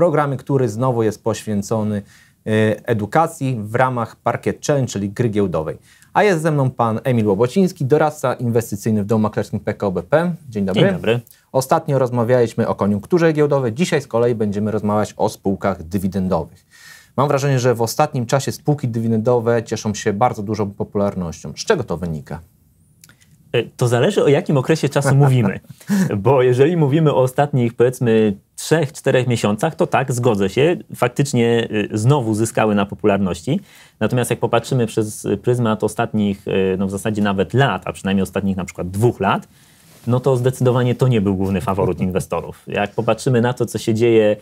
program, który znowu jest poświęcony e, edukacji w ramach Parkiet Challenge, czyli gry giełdowej. A jest ze mną pan Emil Łobociński, doradca inwestycyjny w domu maklerskim PKOBP. Dzień dobry. Dzień dobry. Ostatnio rozmawialiśmy o koniunkturze giełdowej, dzisiaj z kolei będziemy rozmawiać o spółkach dywidendowych. Mam wrażenie, że w ostatnim czasie spółki dywidendowe cieszą się bardzo dużą popularnością. Z czego to wynika? E, to zależy o jakim okresie czasu mówimy. Bo jeżeli mówimy o ostatnich, powiedzmy, trzech, czterech miesiącach, to tak, zgodzę się, faktycznie e, znowu zyskały na popularności. Natomiast jak popatrzymy przez pryzmat ostatnich, e, no w zasadzie nawet lat, a przynajmniej ostatnich na przykład dwóch lat, no to zdecydowanie to nie był główny faworyt inwestorów. Jak popatrzymy na to, co się dzieje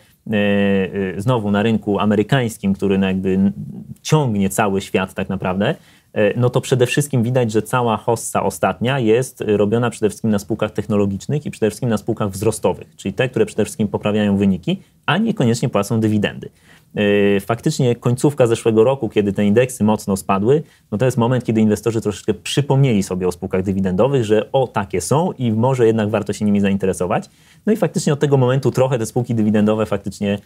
znowu na rynku amerykańskim, który no jakby ciągnie cały świat tak naprawdę, E, no to przede wszystkim widać, że cała hossa ostatnia jest e, robiona przede wszystkim na spółkach technologicznych i przede wszystkim na spółkach wzrostowych, czyli te, które przede wszystkim poprawiają wyniki, a niekoniecznie płacą dywidendy. Y, faktycznie końcówka zeszłego roku, kiedy te indeksy mocno spadły, no to jest moment, kiedy inwestorzy troszeczkę przypomnieli sobie o spółkach dywidendowych, że o, takie są i może jednak warto się nimi zainteresować. No i faktycznie od tego momentu trochę te spółki dywidendowe faktycznie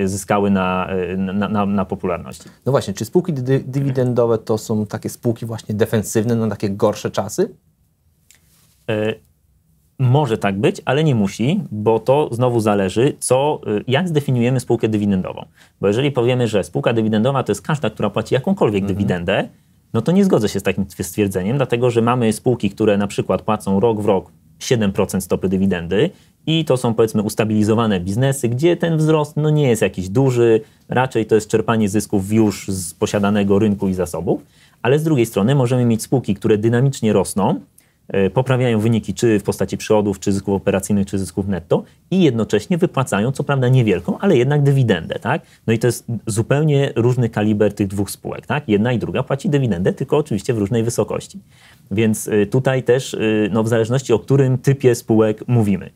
y, zyskały na, y, na, na, na popularności. No właśnie, czy spółki dy dywidendowe to są takie spółki właśnie defensywne na no takie gorsze czasy? Może tak być, ale nie musi, bo to znowu zależy, co, y, jak zdefiniujemy spółkę dywidendową. Bo jeżeli powiemy, że spółka dywidendowa to jest każda, która płaci jakąkolwiek mhm. dywidendę, no to nie zgodzę się z takim stwierdzeniem, dlatego że mamy spółki, które na przykład płacą rok w rok 7% stopy dywidendy i to są powiedzmy ustabilizowane biznesy, gdzie ten wzrost no, nie jest jakiś duży, raczej to jest czerpanie zysków już z posiadanego rynku i zasobów, ale z drugiej strony możemy mieć spółki, które dynamicznie rosną, E, poprawiają wyniki czy w postaci przychodów, czy zysków operacyjnych, czy zysków netto i jednocześnie wypłacają, co prawda niewielką, ale jednak dywidendę, tak? No i to jest zupełnie różny kaliber tych dwóch spółek, tak? Jedna i druga płaci dywidendę, tylko oczywiście w różnej wysokości. Więc e, tutaj też, e, no w zależności o którym typie spółek mówimy.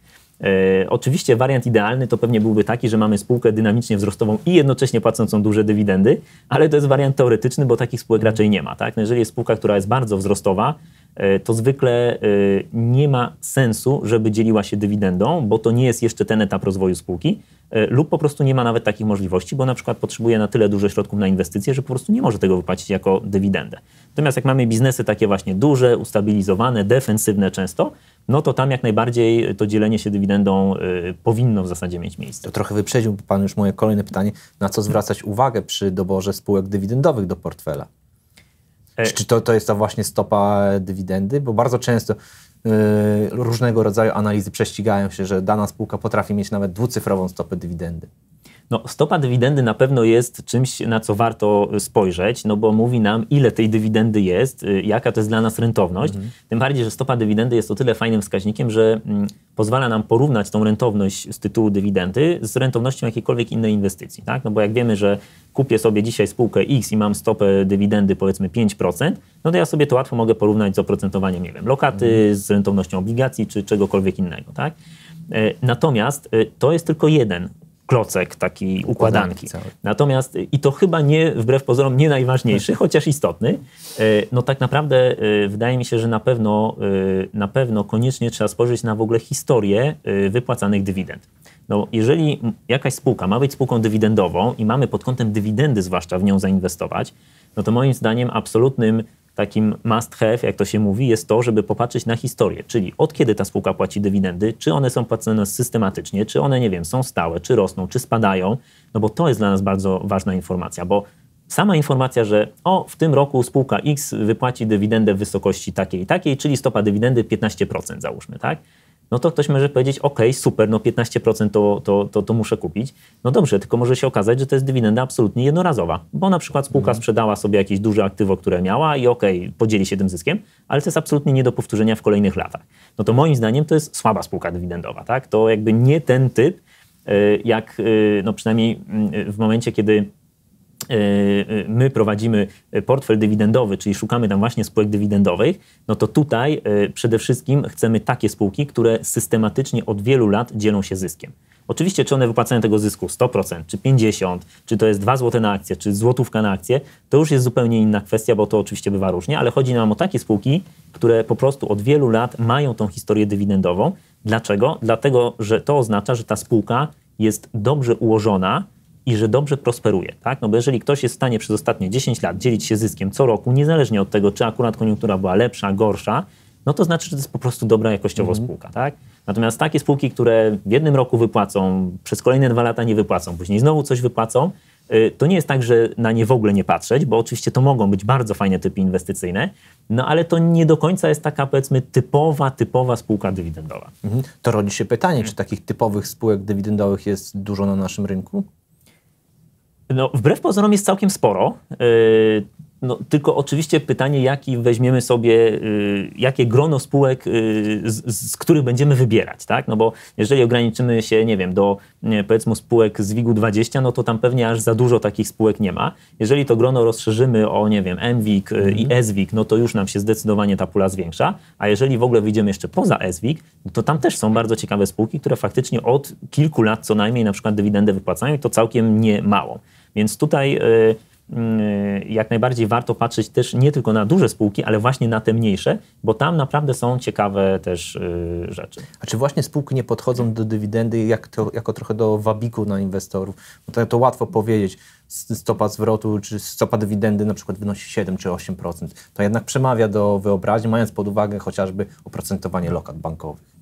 oczywiście wariant idealny to pewnie byłby taki, że mamy spółkę dynamicznie wzrostową i jednocześnie płacącą duże dywidendy, ale to jest wariant teoretyczny, bo takich spółek raczej nie ma. Tak? No jeżeli jest spółka, która jest bardzo wzrostowa, E, to zwykle e, nie ma sensu, żeby dzieliła się dywidendą, bo to nie jest jeszcze ten etap rozwoju spółki, e, lub po prostu nie ma nawet takich możliwości, bo na przykład potrzebuje na tyle dużo środków na inwestycje, że po prostu nie może tego wypłacić jako dywidendę. Natomiast jak mamy biznesy takie właśnie duże, ustabilizowane, defensywne często, no to tam jak najbardziej to dzielenie się dywidendą powinno w zasadzie mieć miejsce. To trochę wyprzedził Pan już moje kolejne pytanie, na co zwracać uwagę przy doborze spółek dywidendowych do portfela? Czy, to, to jest ta właśnie stopa dywidendy? Bo bardzo często yy, różnego rodzaju analizy prześcigają się, że dana spółka potrafi mieć nawet dwucyfrową stopę dywidendy. No, stopa dywidendy na pewno jest czymś, na co warto spojrzeć, no bo mówi nam, ile tej dywidendy jest, y, jaka to jest dla nas rentowność. Mhm. Tym bardziej, że stopa dywidendy jest o tyle fajnym wskaźnikiem, że mm, pozwala nam porównać tą rentowność z tytułu dywidendy z rentownością jakiejkolwiek innej inwestycji. Tak? No bo jak wiemy, że kupię sobie dzisiaj spółkę X i mam stopę dywidendy powiedzmy 5%, no to ja sobie to łatwo mogę porównać z oprocentowaniem, nie wiem, lokaty, mhm. z rentownością obligacji czy czegokolwiek innego. Tak? E, natomiast e, to jest tylko jeden klocek taki układanki. Natomiast y, i to chyba nie, wbrew pozorom, nie najważniejszy, hmm. chociaż istotny, y, no tak naprawdę y, wydaje mi się, że na pewno, na pewno koniecznie trzeba spojrzeć na w ogóle historię wypłacanych dywidend. No, jeżeli jakaś spółka ma być spółką dywidendową i mamy pod kątem dywidendy zwłaszcza w nią zainwestować, no to moim zdaniem absolutnym takim must have, jak to się mówi, jest to, żeby popatrzeć na historię, czyli od kiedy ta spółka płaci dywidendy, czy one są płacone systematycznie, czy one, nie wiem, są stałe, czy rosną, czy spadają, no bo to jest dla nas bardzo ważna informacja, bo sama informacja, że o, w tym roku spółka X wypłaci dywidendę w wysokości takiej i takiej, czyli stopa dywidendy 15% załóżmy, tak? no to ktoś może powiedzieć, ok, super, no 15% to, to, to, to, muszę kupić. No dobrze, tylko może się okazać, że to jest dywidenda absolutnie jednorazowa, bo na przykład spółka mhm. sprzedała sobie jakieś duże aktywo, które miała i ok, podzieli się tym zyskiem, ale to jest absolutnie nie do powtórzenia w kolejnych latach. No to moim zdaniem to jest słaba spółka dywidendowa, tak? To jakby nie ten typ, y, jak y, no przynajmniej mm, y, w momencie, kiedy Y, y, my prowadzimy portfel dywidendowy, czyli szukamy tam właśnie spółek dywidendowych, no to tutaj y, przede wszystkim chcemy takie spółki, które systematycznie od wielu lat dzielą się zyskiem. Oczywiście, czy one wypłacają tego zysku 100%, czy 50%, czy to jest 2 zł na akcję, czy złotówka na akcję, to już jest zupełnie inna kwestia, bo to oczywiście bywa różnie, ale chodzi nam o takie spółki, które po prostu od wielu lat mają tą historię dywidendową. Dlaczego? Dlatego, że to oznacza, że ta spółka jest dobrze ułożona, i że dobrze prosperuje, tak? No bo jeżeli ktoś jest w stanie przez ostatnie 10 lat dzielić się zyskiem co roku, niezależnie od tego, czy akurat koniunktura była lepsza, gorsza, no to znaczy, że to jest po prostu dobra jakościowo mm. spółka, tak? Natomiast takie spółki, które w jednym roku wypłacą, przez kolejne dwa lata nie wypłacą, później znowu coś wypłacą, y, to nie jest tak, że na nie w ogóle nie patrzeć, bo oczywiście to mogą być bardzo fajne typy inwestycyjne, no ale to nie do końca jest taka, powiedzmy, typowa, typowa spółka dywidendowa. Mhm. To rodzi się pytanie, mhm. czy takich typowych spółek dywidendowych jest dużo na naszym rynku? no, wbrew pozorom jest całkiem sporo. Y, no, tylko oczywiście pytanie, jaki weźmiemy sobie, y, jakie grono spółek, y, z, z, których będziemy wybierać, tak? No bo jeżeli ograniczymy się, nie wiem, do powiedzmy spółek z WIG-u 20, no to tam pewnie aż za dużo takich spółek nie ma. Jeżeli to grono rozszerzymy o, nie wiem, MWIG y, mhm. i SWIG, no to już nam się zdecydowanie ta pula zwiększa, a jeżeli w ogóle wyjdziemy jeszcze poza SWIG, no to tam też są bardzo ciekawe spółki, które faktycznie od kilku lat co najmniej na przykład dywidendę wypłacają i to całkiem nie mało. Więc tutaj... Yy, Y, jak najbardziej warto patrzeć też nie tylko na duże spółki, ale właśnie na te mniejsze, bo tam naprawdę są ciekawe też y, rzeczy. A czy właśnie spółki nie podchodzą do dywidendy jak to, jako trochę do wabiku na inwestorów? Bo to, to łatwo powiedzieć stopa zwrotu czy stopa dywidendy na przykład wynosi 7 czy 8%. To jednak przemawia do wyobraźni, mając pod uwagę chociażby oprocentowanie lokat bankowych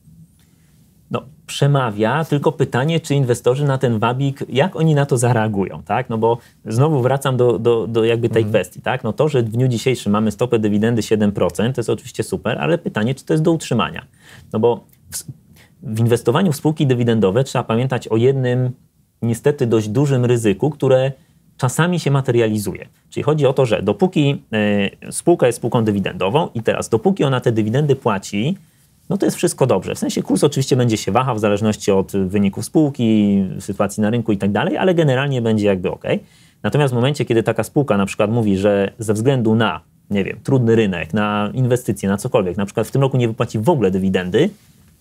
no, przemawia, tylko pytanie, czy inwestorzy na ten wabik, jak oni na to zareagują, tak? No bo znowu wracam do, do, do jakby tej mhm. kwestii, tak? No to, że w dniu dzisiejszym mamy stopę dywidendy 7%, to jest oczywiście super, ale pytanie, czy to jest do utrzymania? No bo w, w inwestowaniu w spółki dywidendowe trzeba pamiętać o jednym niestety dość dużym ryzyku, które czasami się materializuje. Czyli chodzi o to, że dopóki e, spółka jest spółką dywidendową i teraz dopóki ona te dywidendy płaci, no to jest wszystko dobrze. W sensie kurs oczywiście będzie się wahał w zależności od wyników spółki, sytuacji na rynku i tak dalej, ale generalnie będzie jakby ok. Natomiast w momencie, kiedy taka spółka na przykład mówi, że ze względu na, nie wiem, trudny rynek, na inwestycje, na cokolwiek, na przykład w tym roku nie wypłaci w ogóle dywidendy,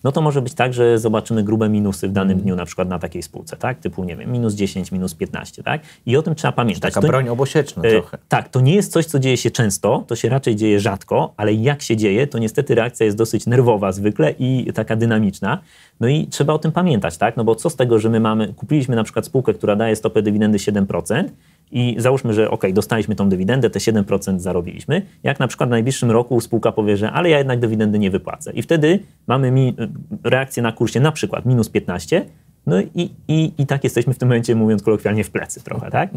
no to może być tak, że zobaczymy grube minusy w danym mhm. dniu, na przykład na takiej spółce, tak? Typu, nie wiem, minus 10, minus 15, tak? I o tym trzeba pamiętać. Taka to, broń obosieczna e, trochę. Tak, to nie jest coś, co dzieje się często, to się raczej dzieje rzadko, ale jak się dzieje, to niestety reakcja jest dosyć nerwowa zwykle i taka dynamiczna. No i trzeba o tym pamiętać, tak? No bo co z tego, że my mamy, kupiliśmy na przykład spółkę, która daje stopę dywidendy 7%, i załóżmy, że ok, dostaliśmy tą dywidendę, te 7% zarobiliśmy. Jak na przykład w najbliższym roku spółka powie, że ale ja jednak dywidendy nie wypłacę. I wtedy mamy e, reakcję na kursie na przykład minus 15, no i, i, i tak jesteśmy w tym momencie, mówiąc kolokwialnie, w plecy trochę, tak?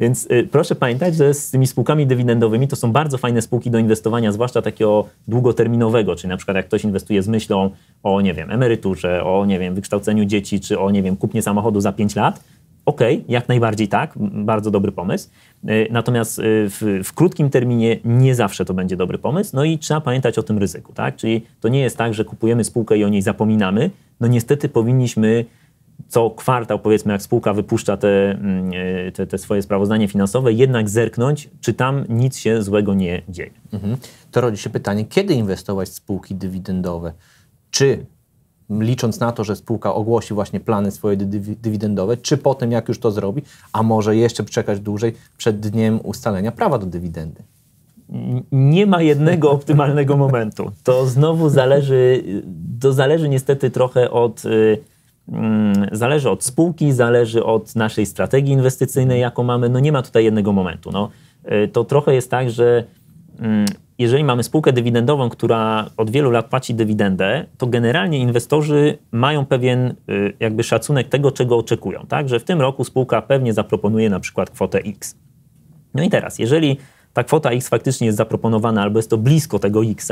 Więc y, proszę pamiętać, że z tymi spółkami dywidendowymi to są bardzo fajne spółki do inwestowania, zwłaszcza takiego długoterminowego, czyli na przykład jak ktoś inwestuje z myślą o, nie wiem, emeryturze, o, nie wiem, wykształceniu dzieci, czy o, nie wiem, kupnie samochodu za 5 lat, Okej, okay, jak najbardziej tak, bardzo dobry pomysł. Y, natomiast y, w, w, krótkim terminie nie zawsze to będzie dobry pomysł, no i trzeba pamiętać o tym ryzyku, tak? Czyli to nie jest tak, że kupujemy spółkę i o niej zapominamy. No niestety powinniśmy co kwartał, powiedzmy, jak spółka wypuszcza te, mm, y, te, te, swoje sprawozdanie finansowe, jednak zerknąć, czy tam nic się złego nie dzieje. Mhm. To rodzi się pytanie, kiedy inwestować w spółki dywidendowe? Czy licząc na to, że spółka ogłosi właśnie plany swoje dywidendowe, czy potem, jak już to zrobi, a może jeszcze czekać dłużej przed dniem ustalenia prawa do dywidendy? nie ma jednego optymalnego momentu. To znowu zależy, to zależy niestety trochę od, y, mm, zależy od spółki, zależy od naszej strategii inwestycyjnej, jaką mamy. No nie ma tutaj jednego momentu. No, y, to trochę jest tak, że mm, jeżeli mamy spółkę dywidendową, która od wielu lat płaci dywidendę, to generalnie inwestorzy mają pewien y, jakby szacunek tego, czego oczekują, tak? Że w tym roku spółka pewnie zaproponuje na przykład kwotę X. No i teraz, jeżeli ta kwota X faktycznie jest zaproponowana albo jest to blisko tego X,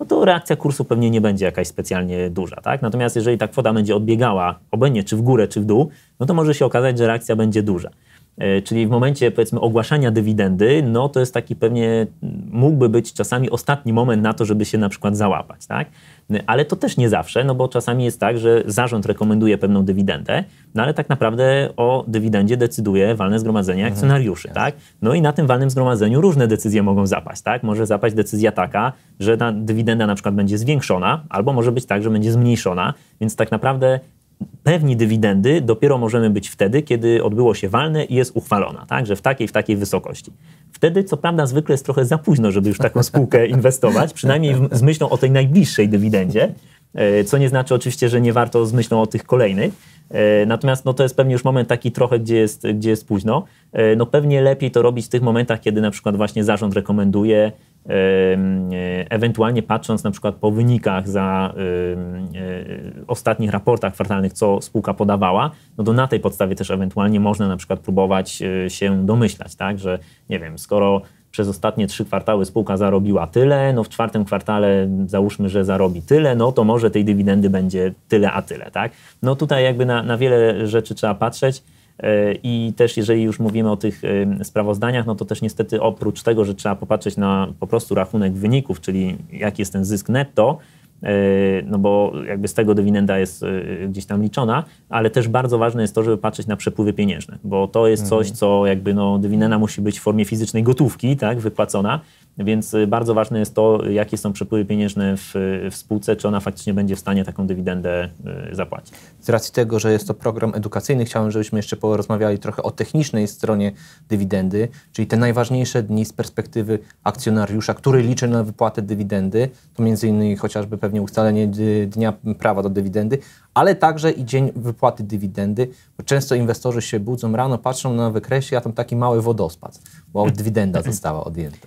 no to reakcja kursu pewnie nie będzie jakaś specjalnie duża. Tak? Natomiast jeżeli ta kwota będzie odbiegała obojętnie czy w górę, czy w dół, no to może się okazać, że reakcja będzie duża. E, czyli w momencie, powiedzmy, ogłaszania dywidendy, no to jest taki pewnie, mm, mógłby być czasami ostatni moment na to, żeby się na przykład załapać, tak? E, ale to też nie zawsze, no bo czasami jest tak, że zarząd rekomenduje pewną dywidendę, no ale tak naprawdę o dywidendzie decyduje walne zgromadzenie mhm. akcjonariuszy, mhm. tak? No i na tym walnym zgromadzeniu różne decyzje mogą zapaść, tak? Może zapaść decyzja taka, że ta dywidenda na przykład będzie zwiększona, albo może być tak, że będzie zmniejszona, więc tak naprawdę pewni dywidendy dopiero możemy być wtedy, kiedy odbyło się walne i jest uchwalona, tak? że w takiej, w takiej wysokości. Wtedy, co prawda, zwykle jest trochę za późno, żeby już taką spółkę inwestować, przynajmniej z myślą o tej najbliższej dywidendzie, e, co nie znaczy oczywiście, że nie warto z myślą o tych kolejnych. E, natomiast no, to jest pewnie już moment taki trochę, gdzie jest, gdzie jest późno. E, no pewnie lepiej to robić w tych momentach, kiedy na przykład właśnie zarząd rekomenduje ewentualnie patrząc na przykład po wynikach za e, ostatnich raportach kwartalnych, co spółka podawała, no to na tej podstawie też ewentualnie można na przykład próbować e, się domyślać, tak, że nie wiem, skoro przez ostatnie trzy kwartały spółka zarobiła tyle, no w czwartym kwartale załóżmy, że zarobi tyle, no to może tej dywidendy będzie tyle, a tyle, tak? No tutaj jakby na, na wiele rzeczy trzeba patrzeć. E, I też jeżeli już mówimy o tych e, sprawozdaniach, no to też niestety oprócz tego, że trzeba popatrzeć na po prostu rachunek wyników, czyli jaki jest ten zysk netto, e, no bo jakby z tego dywidenda jest gdzieś tam liczona, ale też bardzo ważne jest to, żeby patrzeć na przepływy pieniężne, bo to jest coś, mhm. co jakby no, dywidenda musi być w formie fizycznej gotówki, tak, wypłacona, więc y, bardzo ważne jest to, jakie są przepływy pieniężne w, w spółce, czy ona faktycznie będzie w stanie taką dywidendę y, zapłacić. Z racji tego, że jest to program edukacyjny, chciałem, żebyśmy jeszcze porozmawiali trochę o technicznej stronie dywidendy, czyli te najważniejsze dni z perspektywy akcjonariusza, który liczy na wypłatę dywidendy, to między innymi chociażby pewnie ustalenie dnia prawa do dywidendy, ale także i dzień wypłaty dywidendy, bo często inwestorzy się budzą rano, patrzą na wykresie, a tam taki mały wodospad, bo dywidenda została odjęta.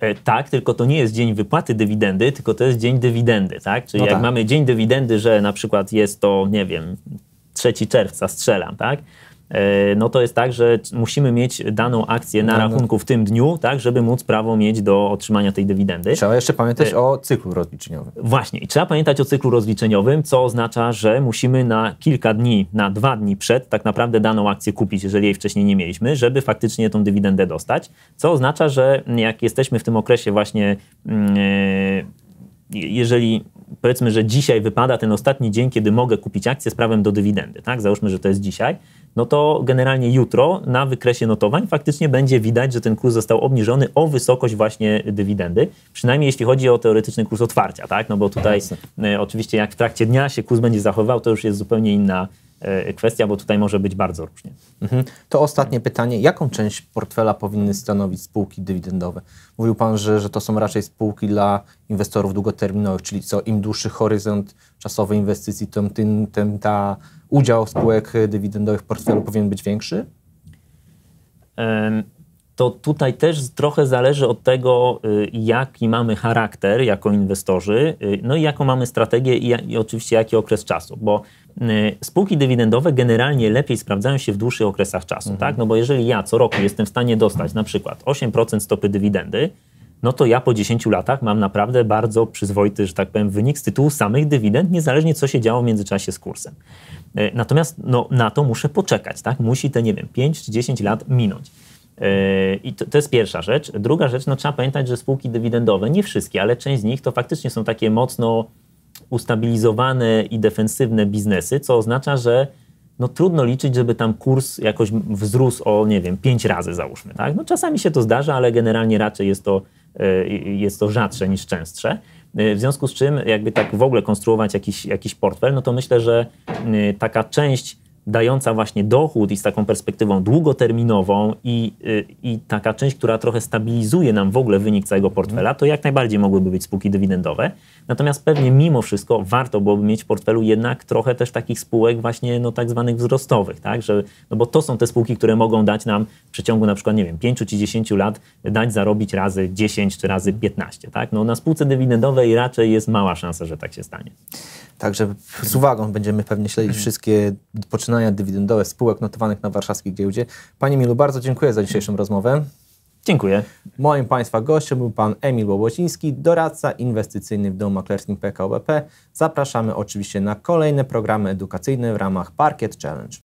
E, tak, tylko to nie jest dzień wypłaty dywidendy, tylko to jest dzień dywidendy, tak? Czyli no jak tak. mamy dzień dywidendy, że na przykład jest to, nie wiem, 3 czerwca, strzelam, tak? E, no to jest tak, że musimy mieć daną akcję na no, rachunku w tym dniu, tak, żeby móc prawo mieć do otrzymania tej dywidendy. Trzeba jeszcze pamiętać e... o cyklu rozliczeniowym. Właśnie, i trzeba pamiętać o cyklu rozliczeniowym, co oznacza, że musimy na kilka dni, na dwa dni przed tak naprawdę daną akcję kupić, jeżeli jej wcześniej nie mieliśmy, żeby faktycznie tą dywidendę dostać, co oznacza, że jak jesteśmy w tym okresie właśnie, yy, jeżeli powiedzmy, że dzisiaj wypada ten ostatni dzień, kiedy mogę kupić akcję z prawem do dywidendy, tak, załóżmy, że to jest dzisiaj, no to generalnie jutro na wykresie notowań faktycznie będzie widać, że ten kurs został obniżony o wysokość właśnie dywidendy, przynajmniej jeśli chodzi o teoretyczny kurs otwarcia, tak? No bo tutaj e, oczywiście jak w trakcie dnia się kurs będzie zachował, to już jest zupełnie inna E, kwestia, bo tutaj może być bardzo różnie. Mhm. To ostatnie pytanie. Jaką część portfela powinny stanowić spółki dywidendowe? Mówił Pan, że, że to są raczej spółki dla inwestorów długoterminowych, czyli co im dłuższy horyzont czasowy inwestycji, tym, tym, tym ta udział spółek dywidendowych w portfelu powinien być większy? to tutaj też trochę zależy od tego, y, jaki mamy charakter jako inwestorzy, y, no i jaką mamy strategię i, i oczywiście jaki okres czasu, bo y, spółki dywidendowe generalnie lepiej sprawdzają się w dłuższych okresach czasu, mhm. tak? No bo jeżeli ja co roku jestem w stanie dostać na przykład 8% stopy dywidendy, no to ja po 10 latach mam naprawdę bardzo przyzwoity, że tak powiem, wynik z tytułu samych dywidend, niezależnie co się działo w międzyczasie z kursem. Natomiast no, na to muszę poczekać, tak? Musi te, nie wiem, 5 czy 10 lat minąć. Yy, I to, to, jest pierwsza rzecz. Druga rzecz, no trzeba pamiętać, że spółki dywidendowe, nie wszystkie, ale część z nich to faktycznie są takie mocno ustabilizowane i defensywne biznesy, co oznacza, że no trudno liczyć, żeby tam kurs jakoś wzrósł o, nie wiem, pięć razy załóżmy, tak? No czasami się to zdarza, ale generalnie raczej jest to, yy, jest to rzadsze niż częstsze. Yy, w związku z czym, jakby tak w ogóle konstruować jakiś, jakiś portfel, no to myślę, że taka część dająca właśnie dochód i z taką perspektywą długoterminową i, y, i taka część, która trochę stabilizuje nam w ogóle wynik całego portfela, to jak najbardziej mogłyby być spółki dywidendowe. Natomiast pewnie mimo wszystko warto byłoby mieć w portfelu jednak trochę też takich spółek właśnie no, tak zwanych wzrostowych, tak? Że, no bo to są te spółki, które mogą dać nam w przeciągu na przykład, nie wiem, 5 czy 10 lat dać zarobić razy 10 czy razy 15, tak? No na spółce dywidendowej raczej jest mała szansa, że tak się stanie. Także z uwagą będziemy pewnie śledzić wszystkie, poczynając przyznania dywidendowe spółek notowanych na warszawskiej giełdzie. Panie Milu, bardzo dziękuję za dzisiejszą rozmowę. Dziękuję. Moim Państwa gościem był Pan Emil Łobociński, doradca inwestycyjny w domu maklerskim PKOBP. Zapraszamy oczywiście na kolejne programy edukacyjne w ramach Parkiet Challenge.